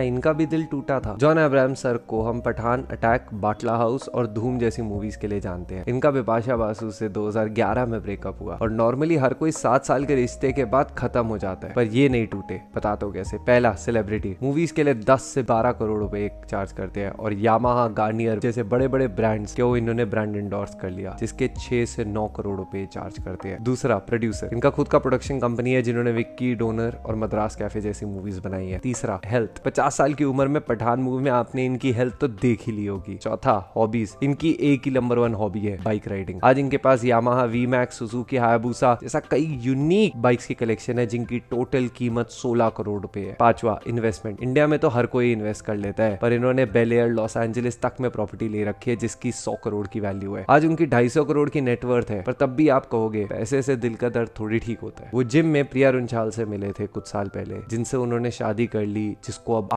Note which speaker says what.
Speaker 1: इनका भी दिल टूटा था जॉन अब्राहम सर को हम पठान अटैक बाटला हाउस और धूम जैसी मूवीज के लिए जानते हैं इनका बिपाशा बासु से 2011 में ब्रेकअप हुआ और नॉर्मली हर कोई सात साल के रिश्ते के बाद खत्म हो जाता है पर ये नहीं टूटे बता तो कैसे पहला सेलिब्रिटी मूवीज के लिए दस से बारह करोड़ रूपए चार्ज करते हैं और यामाहा गार्नियर जैसे बड़े बड़े ब्रांड के इन्होंने ब्रांड इंडोर्स कर लिया जिसके छह से नौ करोड़ रूपए चार्ज करते हैं दूसरा प्रोड्यूसर इनका खुद का प्रोडक्शन कंपनी है जिन्होंने विक्की डोनर और मद्रास कैफे जैसी मूवीज बनाई है तीसरा हेल्थ पचास 50 साल की उम्र में पठान मूवी में आपने इनकी हेल्थ तो देख ही ली होगी चौथा हॉबीज इनकी एक ही नंबर वन हॉबी है बाइक राइडिंग आज इनके पास Yamaha V Max Suzuki Hayabusa जैसा कई यूनिक बाइक्स की कलेक्शन है जिनकी टोटल कीमत सोलह करोड़ रुपए है पांचवा इन्वेस्टमेंट इंडिया में तो हर कोई इन्वेस्ट कर लेता है पर इन्होंने बेलेयर लॉस एंजलिस तक में प्रॉपर्टी ले रखी है जिसकी सौ करोड़ की वैल्यू है आज उनकी ढाई सौ करोड़ की नेटवर्थ है पर तब भी आप कहोगे ऐसे ऐसे दिल का दर्द थोड़ी ठीक होता है वो जिम में प्रिया रुंचाल से मिले थे कुछ साल पहले जिनसे उन्होंने शादी कर ली जिसको अब